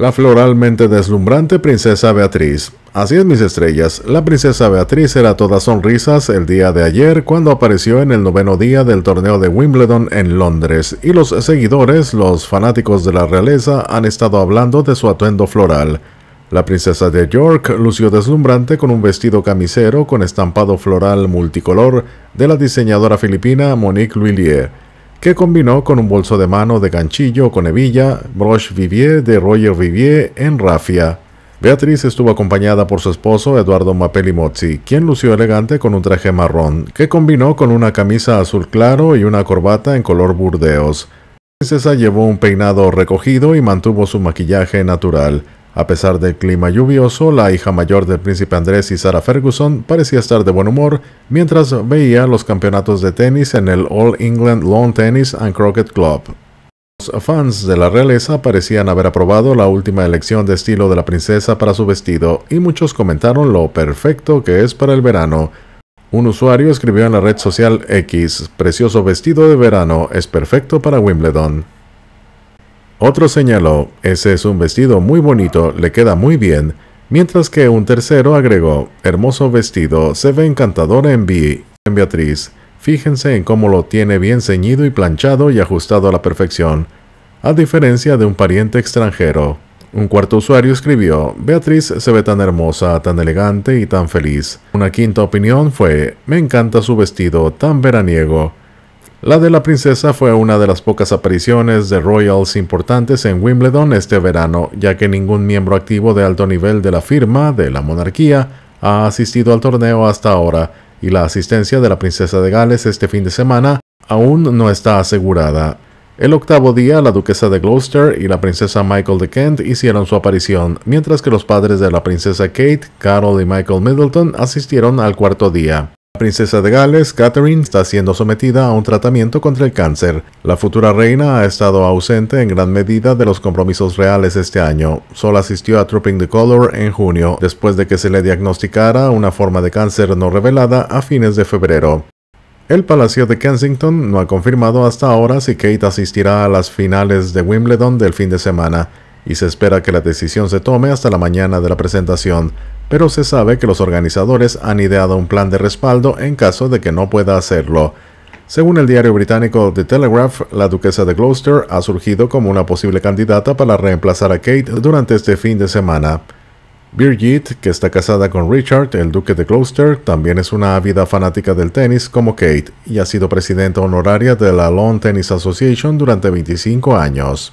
la floralmente deslumbrante princesa Beatriz. Así es, mis estrellas, la princesa Beatriz era toda sonrisas el día de ayer cuando apareció en el noveno día del torneo de Wimbledon en Londres y los seguidores, los fanáticos de la realeza, han estado hablando de su atuendo floral. La princesa de York lució deslumbrante con un vestido camisero con estampado floral multicolor de la diseñadora filipina Monique Lhuillier que combinó con un bolso de mano de ganchillo con hebilla Broche Vivier de Roger Vivier en rafia. Beatriz estuvo acompañada por su esposo Eduardo Mapelli Mozzi, quien lució elegante con un traje marrón, que combinó con una camisa azul claro y una corbata en color burdeos. La llevó un peinado recogido y mantuvo su maquillaje natural. A pesar del clima lluvioso, la hija mayor del príncipe Andrés y Sarah Ferguson parecía estar de buen humor mientras veía los campeonatos de tenis en el All England Lawn Tennis and Croquet Club. Los fans de la realeza parecían haber aprobado la última elección de estilo de la princesa para su vestido y muchos comentaron lo perfecto que es para el verano. Un usuario escribió en la red social X, precioso vestido de verano, es perfecto para Wimbledon. Otro señaló, ese es un vestido muy bonito, le queda muy bien, mientras que un tercero agregó, hermoso vestido, se ve encantador en B, en Beatriz, fíjense en cómo lo tiene bien ceñido y planchado y ajustado a la perfección, a diferencia de un pariente extranjero. Un cuarto usuario escribió, Beatriz se ve tan hermosa, tan elegante y tan feliz. Una quinta opinión fue, me encanta su vestido tan veraniego. La de la princesa fue una de las pocas apariciones de Royals importantes en Wimbledon este verano, ya que ningún miembro activo de alto nivel de la firma de la monarquía ha asistido al torneo hasta ahora, y la asistencia de la princesa de Gales este fin de semana aún no está asegurada. El octavo día, la duquesa de Gloucester y la princesa Michael de Kent hicieron su aparición, mientras que los padres de la princesa Kate, Carol y Michael Middleton asistieron al cuarto día. La princesa de Gales, Catherine, está siendo sometida a un tratamiento contra el cáncer. La futura reina ha estado ausente en gran medida de los compromisos reales este año. Solo asistió a Trooping the Colour en junio, después de que se le diagnosticara una forma de cáncer no revelada a fines de febrero. El Palacio de Kensington no ha confirmado hasta ahora si Kate asistirá a las finales de Wimbledon del fin de semana y se espera que la decisión se tome hasta la mañana de la presentación, pero se sabe que los organizadores han ideado un plan de respaldo en caso de que no pueda hacerlo. Según el diario británico The Telegraph, la duquesa de Gloucester ha surgido como una posible candidata para reemplazar a Kate durante este fin de semana. Birgit, que está casada con Richard, el duque de Gloucester, también es una ávida fanática del tenis como Kate y ha sido presidenta honoraria de la Lawn Tennis Association durante 25 años.